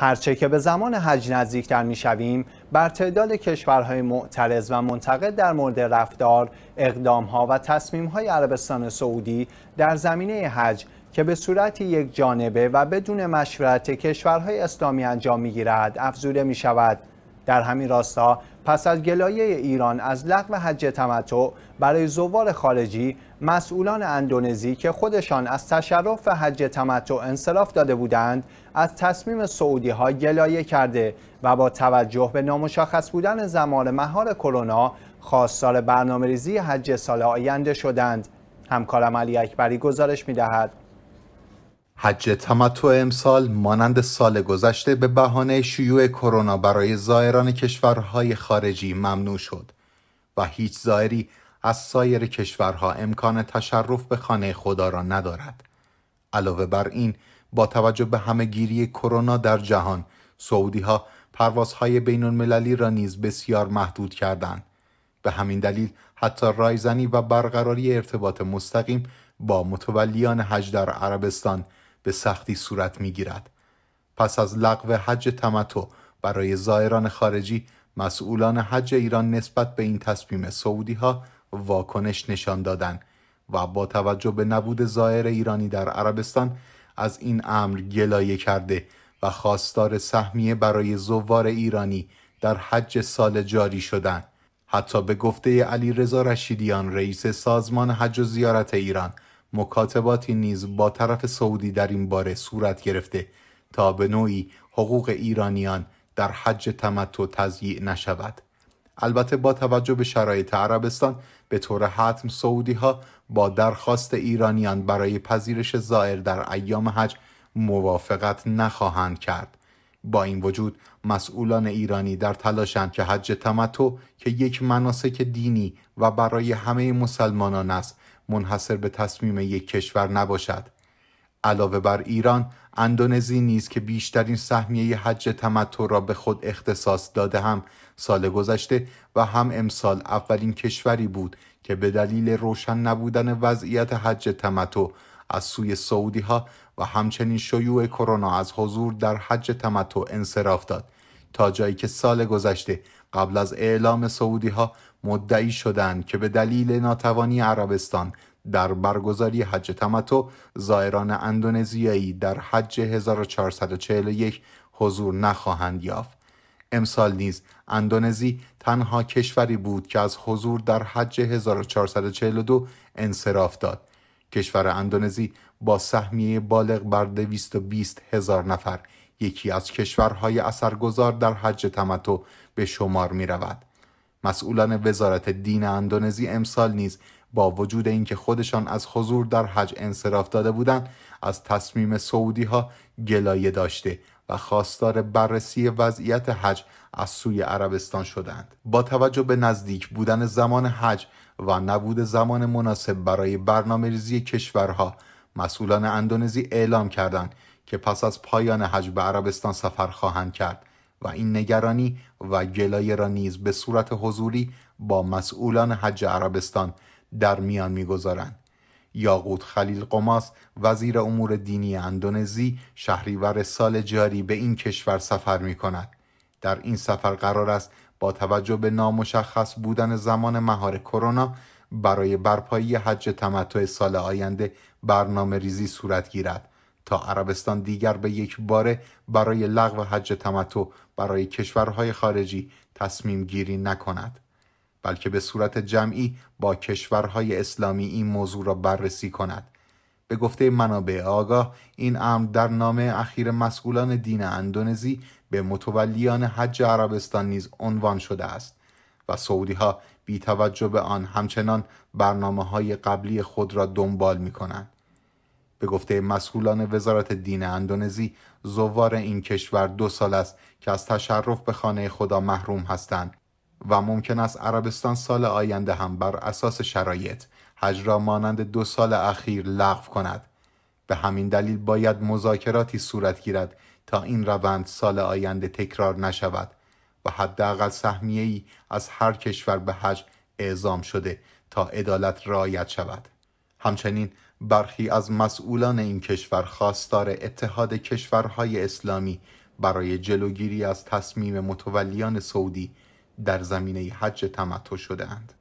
هرچه که به زمان حج نزدیکتر میشویم بر تعداد کشورهای معترض و منتقد در مورد رفتار اقدامها و تصمیمهای عربستان سعودی در زمینه حج که به صورت یک جانبه و بدون مشورت کشورهای اسلامی انجام گیرد، افزوده می شود. در همین راستا پس از گلایه ایران از لغو حج تمتع برای زوار خارجی مسئولان اندونزی که خودشان از تشرف حج تمتع انصراف داده بودند از تصمیم سعودی ها گلایه کرده و با توجه به نامشخص بودن زمان مهار کرونا خواستار برنامه ریزی حج سال آینده شدند همکارم علی اکبری گزارش می دهد. حج تمتع امسال مانند سال گذشته به بهانه شیوع کرونا برای زائران کشورهای خارجی ممنوع شد و هیچ زائری از سایر کشورها امکان تشرف به خانه خدا را ندارد علاوه بر این با توجه به گیری کرونا در جهان سعودی ها پروازهای بین المللی را نیز بسیار محدود کردند به همین دلیل حتی رایزنی و برقراری ارتباط مستقیم با متولیان حج در عربستان به سختی صورت می گیرد. پس از لغو حج تمتع برای زائران خارجی مسئولان حج ایران نسبت به این تصمیم سعودی ها واکنش نشان دادند و با توجه به نبود زائر ایرانی در عربستان از این امر گلایه کرده و خواستار سهمیه برای زوار ایرانی در حج سال جاری شدند حتی به گفته علی رضا رشیدیان رئیس سازمان حج و زیارت ایران مکاتباتی نیز با طرف سعودی در این باره صورت گرفته تا به نوعی حقوق ایرانیان در حج تمتع تضییع نشود البته با توجه به شرایط عربستان به طور حتم سعودی ها با درخواست ایرانیان برای پذیرش زائر در ایام حج موافقت نخواهند کرد با این وجود مسئولان ایرانی در تلاشند که حج تمتع که یک مناسک دینی و برای همه مسلمانان است منحصر به تصمیم یک کشور نباشد علاوه بر ایران اندونزی نیز که بیشترین سهمیه حج تمتع را به خود اختصاص داده هم سال گذشته و هم امسال اولین کشوری بود که به دلیل روشن نبودن وضعیت حج تمتع از سوی سعودی ها و همچنین شیوع کرونا از حضور در حج تمتع انصراف داد تا جایی که سال گذشته قبل از اعلام سعودی ها مدعی شدند که به دلیل ناتوانی عربستان در برگزاری حج تمتع زائران اندونزیایی در حج 1441 حضور نخواهند یافت امسال نیز اندونزی تنها کشوری بود که از حضور در حج 1442 انصراف داد کشور اندونزی با سهمیه بالغ بر 220 هزار نفر یکی از کشورهای اثرگذار در حج تمتع به شمار می رود. مسئولان وزارت دین اندونزی امسال نیز با وجود اینکه خودشان از حضور در حج انصراف داده بودند از تصمیم سعودی ها گلایه داشته و خواستار بررسی وضعیت حج از سوی عربستان شدند با توجه به نزدیک بودن زمان حج و نبود زمان مناسب برای برنامه ریزی کشورها مسئولان اندونزی اعلام کردند که پس از پایان حج به عربستان سفر خواهند کرد و این نگرانی و گلایه را نیز به صورت حضوری با مسئولان حج عربستان در میان میگذارند یاقوت خلیل قماس وزیر امور دینی اندونزی شهریور سال جاری به این کشور سفر می کند. در این سفر قرار است با توجه به نامشخص بودن زمان مهار کرونا برای برپایی حج تمتع سال آینده برنامه ریزی صورت گیرد تا عربستان دیگر به یک باره برای لغو حج تمتع برای کشورهای خارجی تصمیم گیری نکند. بلکه به صورت جمعی با کشورهای اسلامی این موضوع را بررسی کند به گفته منابع آگاه این امر در نامه اخیر مسئولان دین اندونزی به متولیان حج عربستان نیز عنوان شده است و سعودی ها بی توجه به آن همچنان برنامه های قبلی خود را دنبال می کنند. به گفته مسئولان وزارت دین اندونزی زوار این کشور دو سال است که از تشرف به خانه خدا محروم هستند و ممکن است عربستان سال آینده هم بر اساس شرایط حج را مانند دو سال اخیر لغو کند به همین دلیل باید مذاکراتی صورت گیرد تا این روند سال آینده تکرار نشود و حداقل سهمیه ای از هر کشور به حج اعزام شده تا عدالت رعایت شود همچنین برخی از مسئولان این کشور خواستار اتحاد کشورهای اسلامی برای جلوگیری از تصمیم متولیان سعودی در زمینه حج تمتع شدهاند.